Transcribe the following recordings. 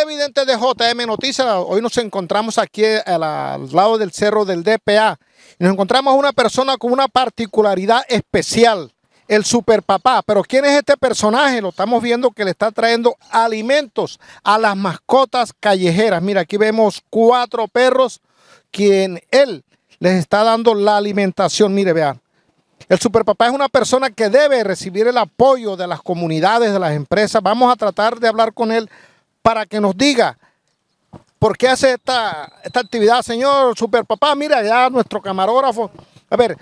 evidente de JM Noticias, hoy nos encontramos aquí eh, al lado del cerro del DPA. y Nos encontramos una persona con una particularidad especial, el superpapá. Pero ¿quién es este personaje? Lo estamos viendo que le está trayendo alimentos a las mascotas callejeras. Mira, aquí vemos cuatro perros quien él les está dando la alimentación. Mire, vean. El superpapá es una persona que debe recibir el apoyo de las comunidades, de las empresas. Vamos a tratar de hablar con él para que nos diga por qué hace esta, esta actividad, señor Superpapá. Mira, ya nuestro camarógrafo. A ver,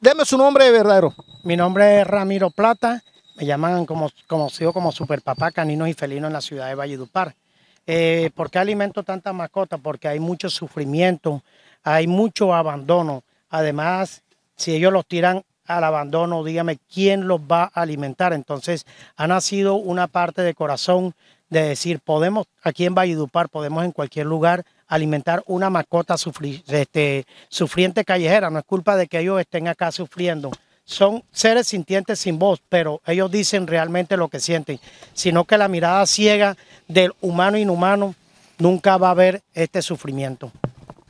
deme su nombre verdadero. Mi nombre es Ramiro Plata. Me llaman como conocido como Superpapá Caninos y Felinos en la ciudad de Valledupar. Eh, ¿Por qué alimento tantas mascotas? Porque hay mucho sufrimiento, hay mucho abandono. Además, si ellos los tiran al abandono, dígame quién los va a alimentar. Entonces, ha nacido una parte de corazón de decir, podemos aquí en Valledupar, podemos en cualquier lugar alimentar una mascota este, sufriente callejera. No es culpa de que ellos estén acá sufriendo. Son seres sintientes sin voz, pero ellos dicen realmente lo que sienten, sino que la mirada ciega del humano inhumano nunca va a ver este sufrimiento.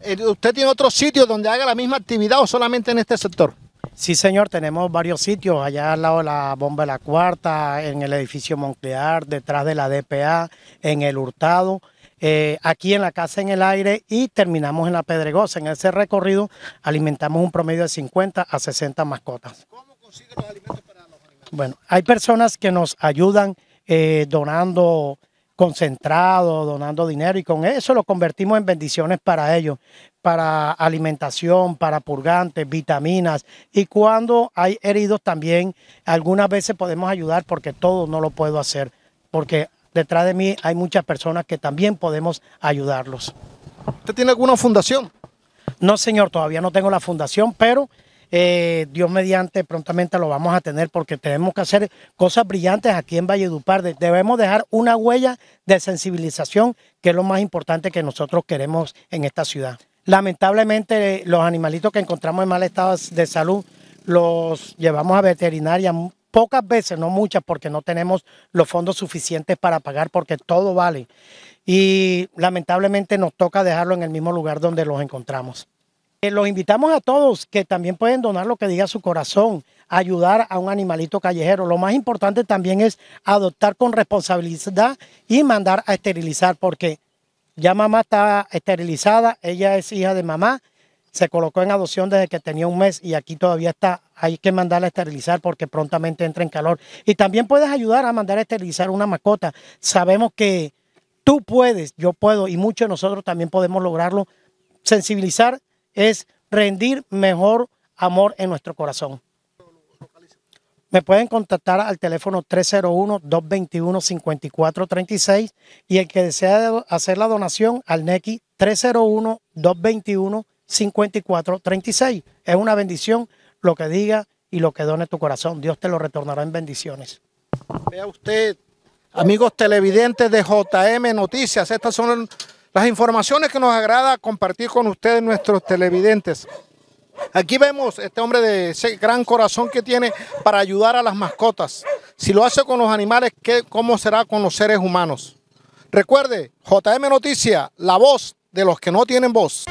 Eh, ¿Usted tiene otro sitio donde haga la misma actividad o solamente en este sector? Sí, señor, tenemos varios sitios, allá al lado de la Bomba de la Cuarta, en el edificio Monclear, detrás de la DPA, en el Hurtado, eh, aquí en la Casa en el Aire y terminamos en la Pedregosa. En ese recorrido alimentamos un promedio de 50 a 60 mascotas. ¿Cómo consiguen los alimentos para los animales? Bueno, hay personas que nos ayudan eh, donando concentrado, donando dinero y con eso lo convertimos en bendiciones para ellos, para alimentación, para purgantes, vitaminas y cuando hay heridos también algunas veces podemos ayudar porque todo no lo puedo hacer, porque detrás de mí hay muchas personas que también podemos ayudarlos. ¿Usted tiene alguna fundación? No, señor, todavía no tengo la fundación, pero eh, Dios mediante, prontamente lo vamos a tener porque tenemos que hacer cosas brillantes aquí en Valledupar. Debemos dejar una huella de sensibilización, que es lo más importante que nosotros queremos en esta ciudad. Lamentablemente, los animalitos que encontramos en mal estado de salud los llevamos a veterinaria pocas veces, no muchas, porque no tenemos los fondos suficientes para pagar, porque todo vale. Y lamentablemente nos toca dejarlo en el mismo lugar donde los encontramos. Eh, los invitamos a todos que también pueden donar lo que diga su corazón, ayudar a un animalito callejero. Lo más importante también es adoptar con responsabilidad y mandar a esterilizar, porque ya mamá está esterilizada, ella es hija de mamá, se colocó en adopción desde que tenía un mes y aquí todavía está. Hay que mandarla a esterilizar porque prontamente entra en calor. Y también puedes ayudar a mandar a esterilizar una mascota. Sabemos que tú puedes, yo puedo y muchos de nosotros también podemos lograrlo. Sensibilizar es rendir mejor amor en nuestro corazón. Me pueden contactar al teléfono 301-221-5436 y el que desea hacer la donación al NECI 301-221-5436. Es una bendición lo que diga y lo que done tu corazón. Dios te lo retornará en bendiciones. Vea usted, amigos televidentes de JM Noticias, estas son las informaciones que nos agrada compartir con ustedes nuestros televidentes. Aquí vemos este hombre de ese gran corazón que tiene para ayudar a las mascotas. Si lo hace con los animales, ¿qué, ¿cómo será con los seres humanos? Recuerde, JM Noticia, la voz de los que no tienen voz.